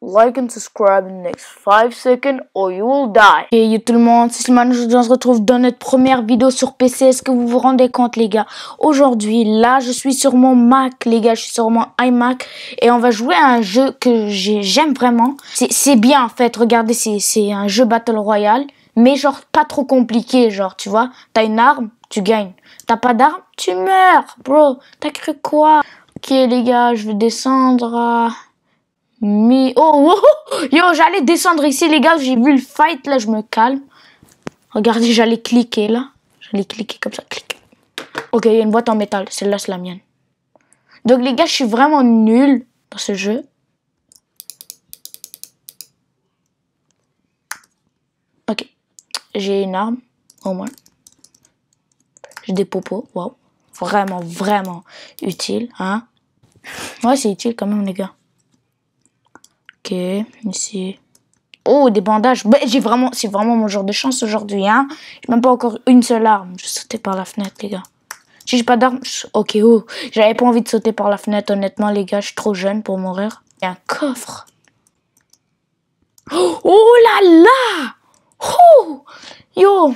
like and subscribe in the next 5 seconds or you will die. Et tout le monde, c'est Slimane, aujourd'hui on se retrouve dans notre première vidéo sur PC. Est-ce que vous vous rendez compte les gars Aujourd'hui, là, je suis sur mon Mac les gars, je suis sur mon iMac et on va jouer à un jeu que j'aime vraiment. C'est bien en fait, regardez, c'est un jeu Battle Royale, mais genre pas trop compliqué, genre tu vois, t'as une arme, tu gagnes. T'as pas d'arme, tu meurs, bro. T'as cru quoi Ok les gars, je vais descendre à... Mais oh, oh, oh, oh, yo, j'allais descendre ici les gars, j'ai vu le fight là, je me calme. Regardez, j'allais cliquer là, j'allais cliquer comme ça, clique Ok, il y a une boîte en métal, celle-là c'est la mienne. Donc les gars, je suis vraiment nul dans ce jeu. Ok, j'ai une arme au moins. J'ai des popos, waouh, vraiment vraiment utile, hein. Ouais, c'est utile quand même les gars. Ok, ici. Oh, des bandages. Bah, j'ai vraiment, c'est vraiment mon genre de chance aujourd'hui, hein. J'ai même pas encore une seule arme. Je sautais par la fenêtre, les gars. Si j'ai pas d'arme, ok, oh. J'avais pas envie de sauter par la fenêtre, honnêtement, les gars. Je suis trop jeune pour mourir. Il un coffre. Oh, oh, là là Oh Yo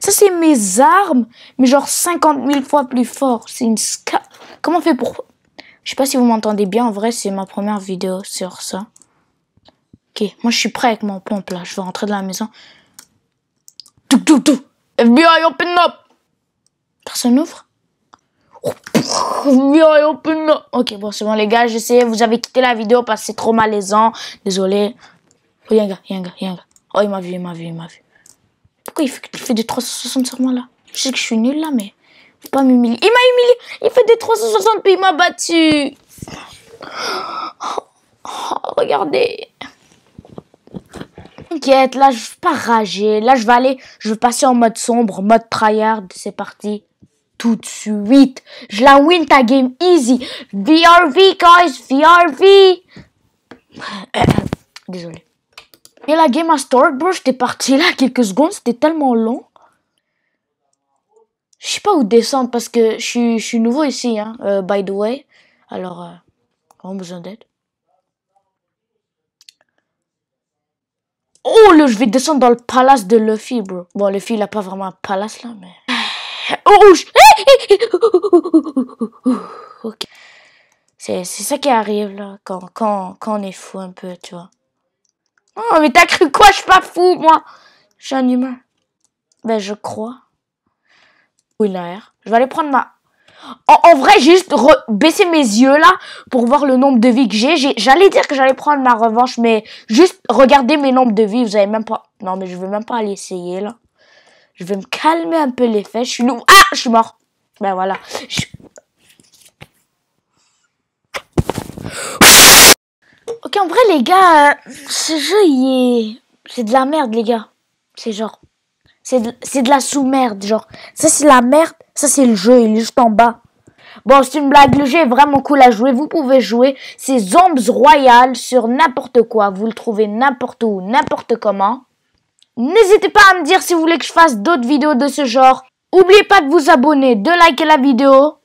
Ça, c'est mes armes, mais genre 50 000 fois plus fort. C'est une Comment on fait pour... Je sais pas si vous m'entendez bien. En vrai, c'est ma première vidéo sur ça. Ok, moi je suis prêt avec mon pompe là. Je vais rentrer de la maison. Tout, tout, tout. FBI, open up. Personne n'ouvre. FBI, open up. Ok, bon, c'est bon les gars, sais, Vous avez quitté la vidéo parce que c'est trop malaisant. Désolé. Oh, y'a un gars, y'a un gars, y'a un gars. Oh, il m'a vu, il m'a vu, il m'a vu. Pourquoi il fait, des 360 sur moi là Je sais que je suis nul là, mais. Faut pas m'humilier. Il m'a humilié. Il fait des 360 puis il m'a battu. oh, regardez là, je vais pas rager. Là, je vais aller, je vais passer en mode sombre, mode tryhard. C'est parti. Tout de suite. Je la win ta game easy. VRV, guys, VRV. Euh, euh, désolé. Et la game a start, bro. J'étais parti là quelques secondes. C'était tellement long. Je sais pas où descendre parce que je suis nouveau ici, hein, euh, by the way. Alors, euh, besoin d'aide. Oh, là, je vais descendre dans le palace de Luffy, bro. Bon, Luffy, il a pas vraiment un palace, là, mais... Oh, je... Ok. C'est ça qui arrive, là, quand, quand, quand on est fou un peu, tu vois. Oh, mais t'as cru quoi Je suis pas fou, moi Je suis un humain. Ben, je crois. Oui, l'air. Je vais aller prendre ma en, vrai, juste baisser mes yeux là pour voir le nombre de vies que j'ai. J'allais dire que j'allais prendre ma revanche, mais juste regardez mes nombres de vies. Vous avez même pas. Non, mais je vais même pas aller essayer là. Je vais me calmer un peu les fesses. Je suis Ah, je suis mort. Ben voilà. Ok, en vrai, les gars, euh, ce jeu, il est. C'est de la merde, les gars. C'est genre. C'est de, la sous-merde, genre. Ça, c'est la merde. Ça, c'est le jeu. Il est juste en bas. Bon, c'est une blague. Le jeu est vraiment cool à jouer. Vous pouvez jouer. C'est Zombies royales sur n'importe quoi. Vous le trouvez n'importe où, n'importe comment. N'hésitez pas à me dire si vous voulez que je fasse d'autres vidéos de ce genre. N'oubliez pas de vous abonner, de liker la vidéo.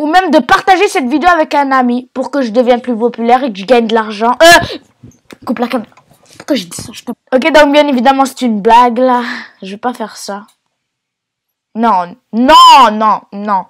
Ou même de partager cette vidéo avec un ami pour que je devienne plus populaire et que je gagne de l'argent. Euh Coupe la caméra. Pourquoi j'ai dit ça Ok, donc bien évidemment, c'est une blague là. Je vais pas faire ça. Non, non, non, non.